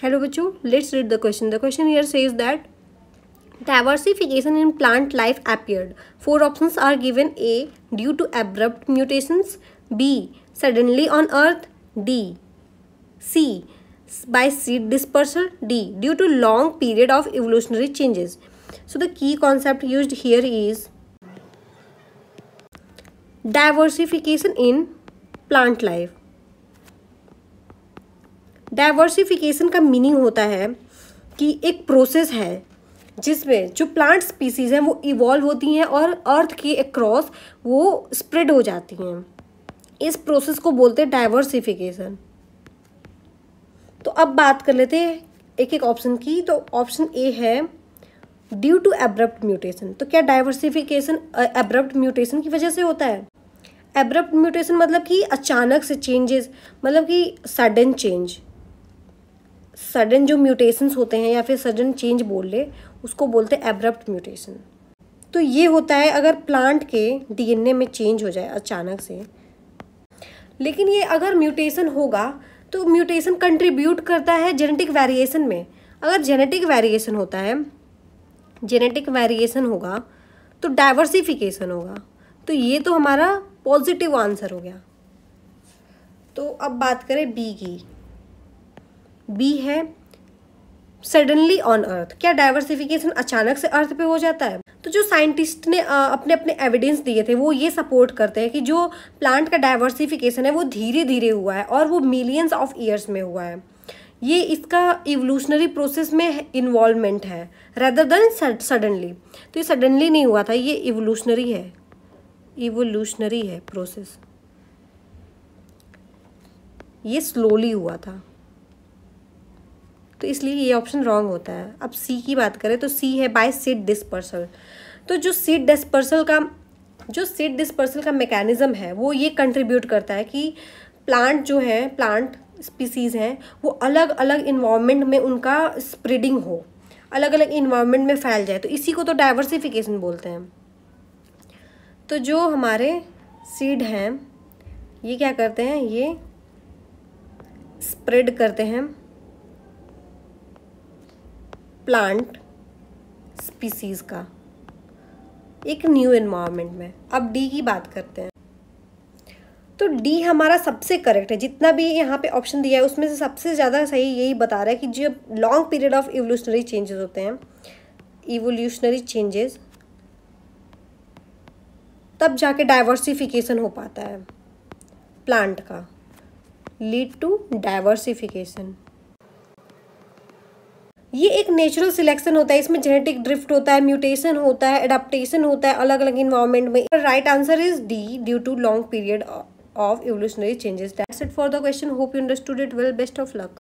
hello bachcho let's read the question the question here says that diversification in plant life appeared four options are given a due to abrupt mutations b suddenly on earth d c by seed dispersal d due to long period of evolutionary changes so the key concept used here is diversification in plant life diversification का meaning होता है कि एक process है जिसमें जो plant species हैं वो इवॉल्व होती हैं और अर्थ के अक्रॉस वो स्प्रेड हो जाती हैं इस प्रोसेस को बोलते हैं डाइवर्सिफिकेशन तो अब बात कर लेते हैं एक एक ऑप्शन की तो ऑप्शन ए है ड्यू टू एब्रप्ट म्यूटेशन तो क्या डाइवर्सिफिकेशन एब्रप्ट म्यूटेशन की वजह से होता है एब्रप्ट म्यूटेशन मतलब कि अचानक से चेंजेस मतलब कि सडन चेंज सडन जो म्यूटेशंस होते हैं या फिर सडन चेंज बोल ले उसको बोलते हैं एब्रप्ट म्यूटेशन तो ये होता है अगर प्लांट के डीएनए में चेंज हो जाए अचानक से लेकिन ये अगर म्यूटेशन होगा तो म्यूटेशन कंट्रीब्यूट करता है जेनेटिक वेरिएशन में अगर जेनेटिक वेरिएशन होता है जेनेटिक वेरिएशन होगा तो डाइवर्सिफिकेशन होगा तो ये तो हमारा पॉजिटिव आंसर हो गया तो अब बात करें बी की बी है सडनली ऑन अर्थ क्या डाइवर्सिफिकेशन अचानक से अर्थ पे हो जाता है तो जो साइंटिस्ट ने अपने अपने एविडेंस दिए थे वो ये सपोर्ट करते हैं कि जो प्लांट का डाइवर्सिफिकेशन है वो धीरे धीरे हुआ है और वो मिलियंस ऑफ ईयर्स में हुआ है ये इसका इवोल्यूशनरी प्रोसेस में इन्वॉल्वमेंट है रेदर देन सडनली तो ये सडनली नहीं हुआ था ये इवोल्यूशनरी है इवोल्यूशनरी है प्रोसेस ये स्लोली हुआ था तो इसलिए ये ऑप्शन रॉन्ग होता है अब सी की बात करें तो सी है बाय सीट डिस्पर्सल तो जो सीट डिस्पर्सल का जो सीट डिस्पर्सल का मेकेनिज़्म है वो ये कंट्रीब्यूट करता है कि प्लांट जो है प्लांट स्पीसीज़ हैं वो अलग अलग इन्वामेंट में उनका स्प्रेडिंग हो अलग अलग इन्वायरमेंट में फैल जाए तो इसी को तो डाइवर्सिफिकेशन बोलते हैं तो जो हमारे सीड हैं ये क्या करते हैं ये स्प्रेड करते हैं प्लांट स्पीसीज का एक न्यू एनवायरनमेंट में अब डी की बात करते हैं तो डी हमारा सबसे करेक्ट है जितना भी यहाँ पे ऑप्शन दिया है उसमें से सबसे ज़्यादा सही यही बता रहा है कि जब long period of evolutionary changes होते हैं इवोल्यूशनरी चेंजेस तब जाके डाइवर्सिफिकेशन हो पाता है प्लांट का लीड टू डाइवर्सिफिकेशन ये एक नेचुरल सिलेक्शन होता है इसमें जेनेटिक ड्रिफ्ट होता है म्यूटेशन होता है एडाप्टेशन होता है अलग अलग इन्वायरमेंट में right answer is D due to long period of evolutionary changes That's it for the question hope you understood it well best of luck